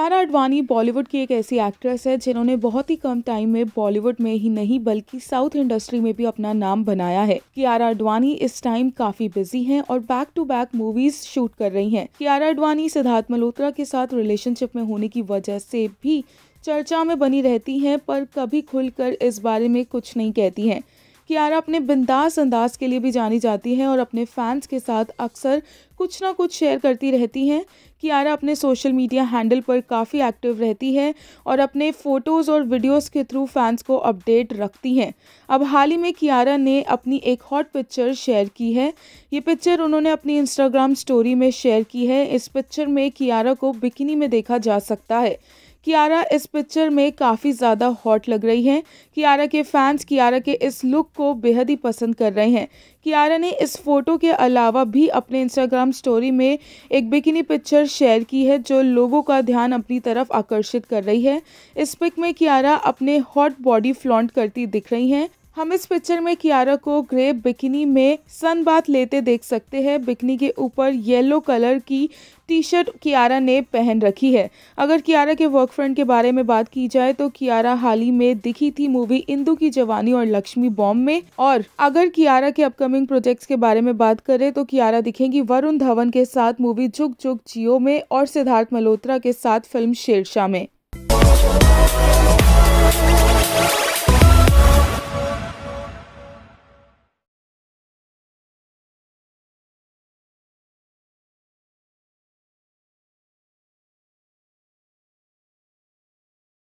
कियारा अडवाणी बॉलीवुड की एक ऐसी एक्ट्रेस है जिन्होंने बहुत ही कम टाइम में बॉलीवुड में ही नहीं बल्कि साउथ इंडस्ट्री में भी अपना नाम बनाया है कियारा अडवाणी इस टाइम काफी बिजी हैं और back to back movies shoot कर रही हैं। कियारा अडवाणी सिद्धार्थ मल्होत्रा के साथ रिलेशनशिप में होने की वजह से भी चर्चा में बनी रहती हैं पर कभी खुलकर इस बारे में कुछ नहीं कहती हैं कियारा अपने बिंदास अंदाज के लिए भी जानी जाती हैं और अपने फैंस के साथ अक्सर कुछ ना कुछ शेयर करती रहती हैं कियारा अपने सोशल मीडिया हैंडल पर काफ़ी एक्टिव रहती है और अपने फ़ोटोज़ और वीडियोस के थ्रू फैंस को अपडेट रखती हैं अब हाल ही में कियारा ने अपनी एक हॉट पिक्चर शेयर की है ये पिक्चर उन्होंने अपनी इंस्टाग्राम स्टोरी में शेयर की है इस पिक्चर में कियारा को बिकनी में देखा जा सकता है कियारा इस पिक्चर में काफ़ी ज़्यादा हॉट लग रही हैं कियारा के फैंस कियारा के इस लुक को बेहद ही पसंद कर रहे हैं कियारा ने इस फोटो के अलावा भी अपने इंस्टाग्राम स्टोरी में एक बिकिनी पिक्चर शेयर की है जो लोगों का ध्यान अपनी तरफ आकर्षित कर रही है इस पिक में कियारा अपने हॉट बॉडी फ्लॉन्ट करती दिख रही हैं हम इस पिक्चर में कियारा को ग्रे बिकनी में सन बात लेते देख सकते हैं बिकनी के ऊपर येलो कलर की टी शर्ट कियारा ने पहन रखी है अगर कियारा के वर्क फ्रेंड के बारे में बात की जाए तो कियारा हाल ही में दिखी थी मूवी इंदू की जवानी और लक्ष्मी बॉम्ब में और अगर कियारा के अपकमिंग प्रोजेक्ट्स के बारे में बात करें तो कियारा दिखेंगी वरुण धवन के साथ मूवी झुक झुक जियो में और सिद्धार्थ मल्होत्रा के साथ फिल्म शेरशाह में